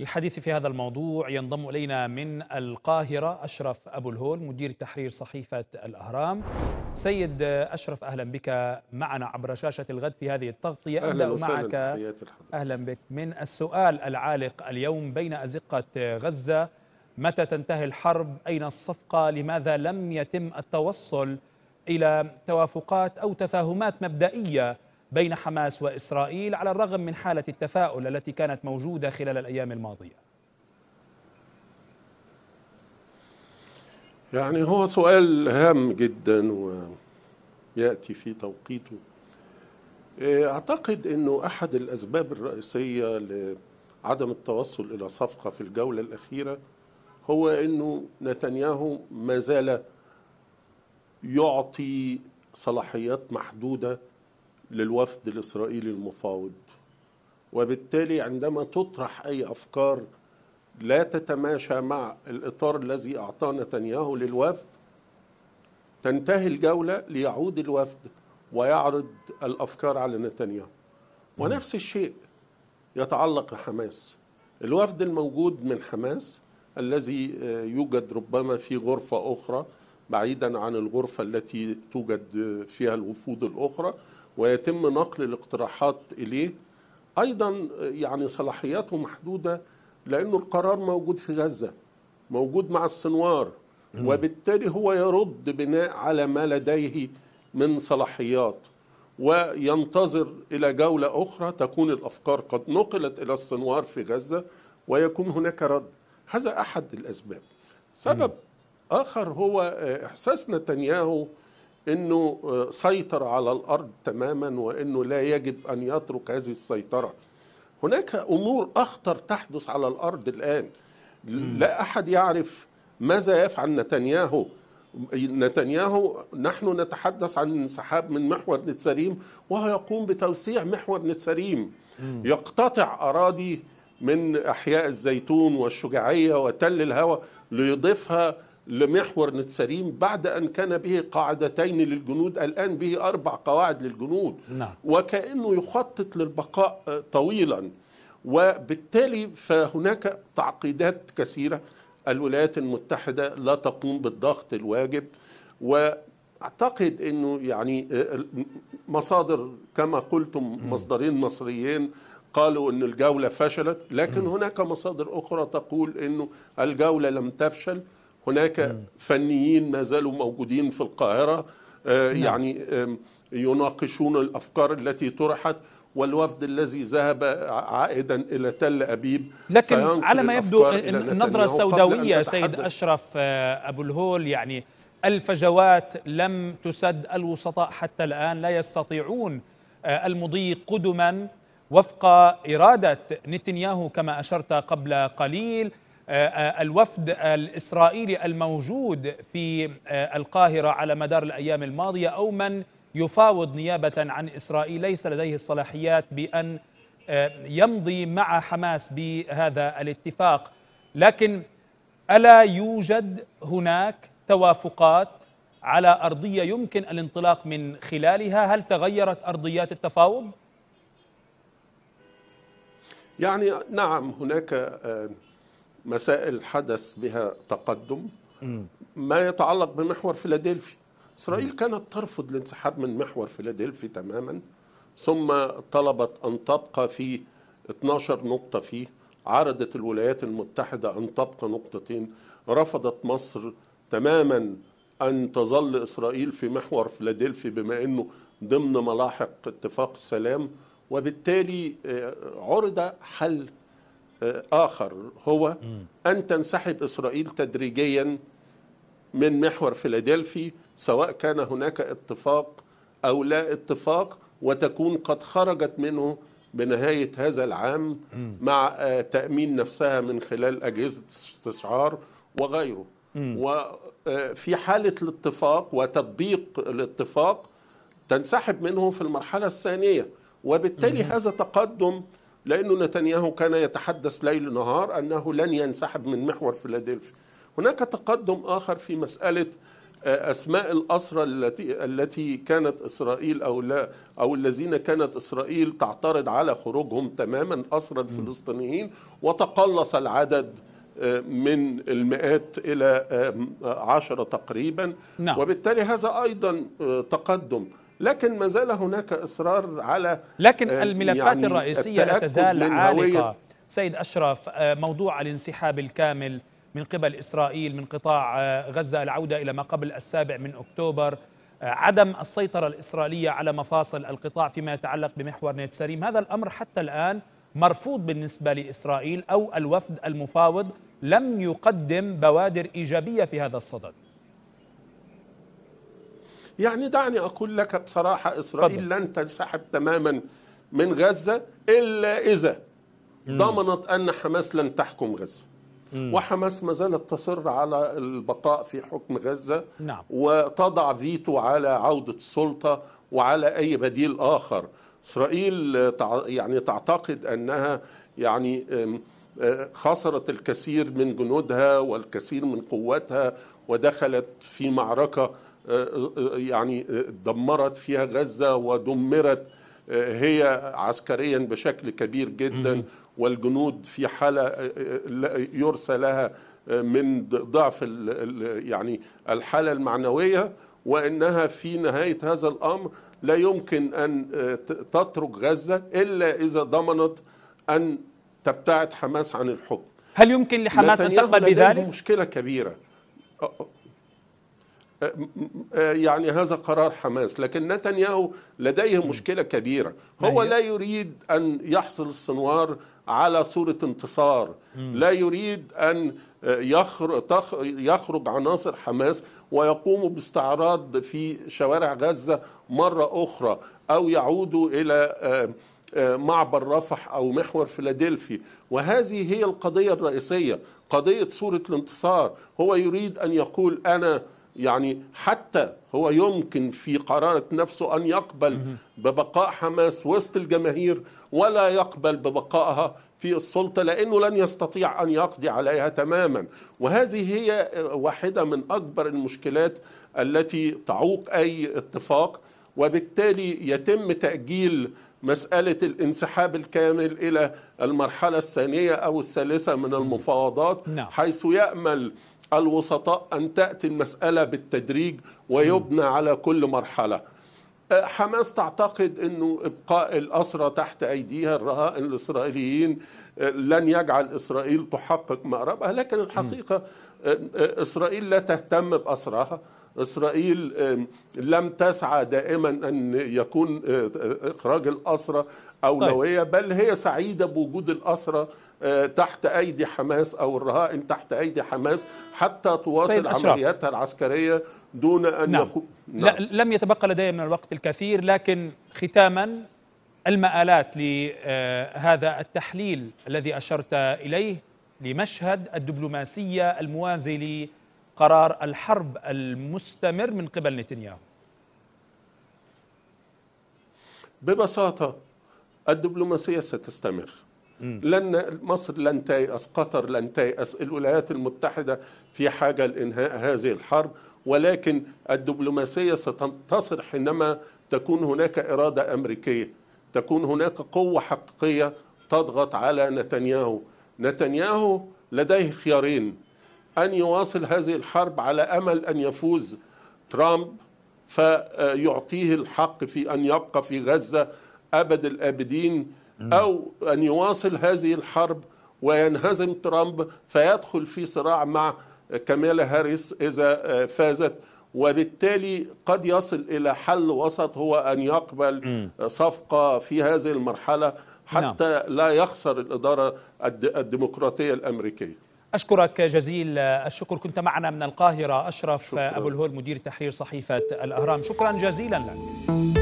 للحديث في هذا الموضوع ينضم إلينا من القاهرة أشرف أبو الهول مدير تحرير صحيفة الأهرام سيد أشرف أهلا بك معنا عبر شاشة الغد في هذه التغطية أبدأ معك أهلا بك من السؤال العالق اليوم بين أزقة غزة متى تنتهي الحرب أين الصفقة لماذا لم يتم التوصل إلى توافقات أو تفاهمات مبدئية بين حماس وإسرائيل على الرغم من حالة التفاؤل التي كانت موجودة خلال الأيام الماضية يعني هو سؤال هام جدا وياتي في توقيته إيه، اعتقد انه احد الاسباب الرئيسيه لعدم التوصل الى صفقه في الجوله الاخيره هو انه نتنياهو ما زال يعطي صلاحيات محدوده للوفد الإسرائيلي المفاوض وبالتالي عندما تطرح أي أفكار لا تتماشى مع الإطار الذي أعطاه نتنياهو للوفد تنتهي الجولة ليعود الوفد ويعرض الأفكار على نتنياهو ونفس الشيء يتعلق بحماس الوفد الموجود من حماس الذي يوجد ربما في غرفة أخرى بعيدا عن الغرفة التي توجد فيها الوفود الأخرى ويتم نقل الاقتراحات إليه أيضا يعني صلاحياته محدودة لأنه القرار موجود في غزة موجود مع السنوار وبالتالي هو يرد بناء على ما لديه من صلاحيات وينتظر إلى جولة أخرى تكون الأفكار قد نقلت إلى السنوار في غزة ويكون هناك رد هذا أحد الأسباب سبب آخر هو آه، إحساس نتنياهو انه آه، سيطر على الارض تماما وانه لا يجب ان يترك هذه السيطره هناك امور اخطر تحدث على الارض الان لا احد يعرف ماذا يفعل نتنياهو نتنياهو نحن نتحدث عن انسحاب من محور نتسريم وهو يقوم بتوسيع محور نتسريم يقتطع اراضي من احياء الزيتون والشجاعيه وتل الهوى ليضيفها لمحور نتسريم بعد أن كان به قاعدتين للجنود الآن به أربع قواعد للجنود نعم. وكأنه يخطط للبقاء طويلا وبالتالي فهناك تعقيدات كثيرة الولايات المتحدة لا تقوم بالضغط الواجب وأعتقد أنه يعني آه، مصادر كما قلتم مصدرين مصريين قالوا أن الجولة فشلت لكن هناك مصادر أخرى تقول أنه الجولة لم تفشل هناك فنيين ما زالوا موجودين في القاهرة آه، نعم. يعني يناقشون الأفكار التي طرحت والوفد الذي ذهب عائدا الى تل ابيب لكن على ما يبدو النظره السوداويه سيد اشرف ابو الهول يعني الفجوات لم تسد الوسطاء حتى الان لا يستطيعون آه، المضي قدما وفق اراده نتنياهو كما اشرت قبل قليل آه، آه، الوفد الإسرائيلي الموجود في آه، القاهرة على مدار الأيام الماضية أو من يفاوض نيابة عن إسرائيل ليس لديه الصلاحيات بأن يمضي مع حماس بهذا الاتفاق لكن ألا يوجد هناك توافقات على أرضية يمكن الانطلاق من خلالها هل تغيرت أرضيات التفاوض؟ يعني نعم هناك مسائل حدث بها تقدم ما يتعلق بمحور فيلادلفي إسرائيل كانت ترفض الانسحاب من محور فيلادلفي تماما ثم طلبت أن تبقى في 12 نقطة فيه عرضت الولايات المتحدة أن تبقى نقطتين رفضت مصر تماما أن تظل إسرائيل في محور فيلادلفي بما أنه ضمن ملاحق اتفاق السلام وبالتالي آه، عرض حل آه، آخر هو أن تنسحب إسرائيل تدريجيا من محور فيلادلفي سواء كان هناك اتفاق أو لا اتفاق وتكون قد خرجت منه بنهاية هذا العام مع آه، تأمين نفسها من خلال أجهزة استشعار وغيره وفي آه، حالة الاتفاق وتطبيق الاتفاق تنسحب منه في المرحلة الثانية وبالتالي هذا تقدم لأنه نتنياهو كان يتحدث ليل نهار أنه لن ينسحب من محور فيلادلفيا هناك تقدم آخر في مسألة آه، أسماء الأسرى التي التي كانت إسرائيل أو لا أو الذين كانت إسرائيل تعترض على خروجهم تماما أسرى الفلسطينيين وتقلص العدد آه، من المئات إلى آه، عشرة تقريبا نعم. وبالتالي هذا أيضا تقدم لكن ما زال هناك إصرار على لكن آه، الملفات يعني الرئيسية لا تزال عالقة سيد أشرف آه، موضوع الانسحاب الكامل من قبل إسرائيل من قطاع آه، غزة العودة إلى ما قبل السابع من أكتوبر عدم السيطرة الإسرائيلية على مفاصل القطاع فيما يتعلق بمحور نيت سريم هذا الأمر حتى الآن مرفوض بالنسبة لإسرائيل أو الوفد المفاوض لم يقدم بوادر إيجابية في هذا الصدد يعني دعني أقول لك بصراحة إسرائيل فضل. لن تنسحب تماما من غزة إلا إذا مم. ضمنت أن حماس لن تحكم غزة مم. وحماس ما زالت تصر على البقاء في حكم غزة نعم. وتضع فيتو على عودة السلطة وعلى أي بديل آخر إسرائيل يعني تعتقد أنها يعني خسرت الكثير من جنودها والكثير من قواتها ودخلت في معركة يعني دمرت فيها غزة ودمرت آه، هي عسكريا بشكل كبير جدا والجنود في حالة آه، آه، يرثى لها من ضعف يعني الحالة المعنوية وإنها في نهاية هذا الأمر لا يمكن أن تترك غزة إلا إذا ضمنت أن تبتعد حماس عن الحكم هل يمكن لحماس أن تقبل بذلك؟ مشكلة كبيرة أه، أه، يعني هذا قرار حماس لكن نتنياهو لديه مشكلة كبيرة هو لا يريد أن يحصل السنوار على صورة انتصار لا يريد أن أه، يخرج عناصر حماس ويقوموا باستعراض في شوارع غزة مرة أخرى أو يعودوا إلى معبر رفح أو محور فيلادلفي وهذه هي القضية الرئيسية قضية صورة الانتصار هو يريد أن يقول أنا يعني حتى هو يمكن في قرارة نفسه أن يقبل ببقاء حماس وسط الجماهير ولا يقبل ببقائها في السلطة لأنه لن يستطيع أن يقضي عليها تماما وهذه هي واحدة من أكبر المشكلات التي تعوق أي اتفاق وبالتالي يتم تأجيل مسألة الانسحاب الكامل إلى المرحلة الثانية أو الثالثة من المفاوضات نعم. حيث يأمل الوسطاء أن تأتي المسألة بالتدريج ويبنى على كل مرحلة أه، حماس تعتقد أنه إبقاء الأسرة تحت أيديها الرهائن الإسرائيليين أه، لن يجعل إسرائيل تحقق مأربها لكن الحقيقة أه، إسرائيل لا تهتم بأسرها إسرائيل لم تسعى دائما أن يكون إخراج الأسرة أولوية طيب. بل هي سعيدة بوجود الأسرة آه، تحت أيدي حماس أو الرهائن تحت أيدي حماس حتى تواصل عملياتها العسكرية دون أن نعم. يكون نعم. لا لم يتبقى لدي من الوقت الكثير لكن ختاما المآلات لهذا آه، التحليل الذي أشرت إليه لمشهد الدبلوماسية الموازي لقرار الحرب المستمر من قبل نتنياهو ببساطة الدبلوماسية ستستمر لن مصر لن تيأس قطر لن تيأس الولايات المتحدة في حاجة لإنهاء هذه الحرب ولكن الدبلوماسية ستنتصر حينما تكون هناك إرادة أمريكية تكون هناك قوة حقيقية تضغط على نتنياهو نتنياهو لديه خيارين أن يواصل هذه الحرب على أمل أن يفوز ترامب فيعطيه الحق في أن يبقى في غزة أبد الآبدين أو أن يواصل هذه الحرب وينهزم ترامب فيدخل في صراع مع كاميلا هاريس إذا آه، فازت وبالتالي قد يصل إلى حل وسط هو أن يقبل صفقة في هذه المرحلة حتى نعم. لا يخسر الإدارة الديمقراطية الأمريكية أشكرك جزيل الشكر كنت معنا من القاهرة أشرف شكرا. أبو الهول مدير تحرير صحيفة الأهرام شكرا جزيلا لك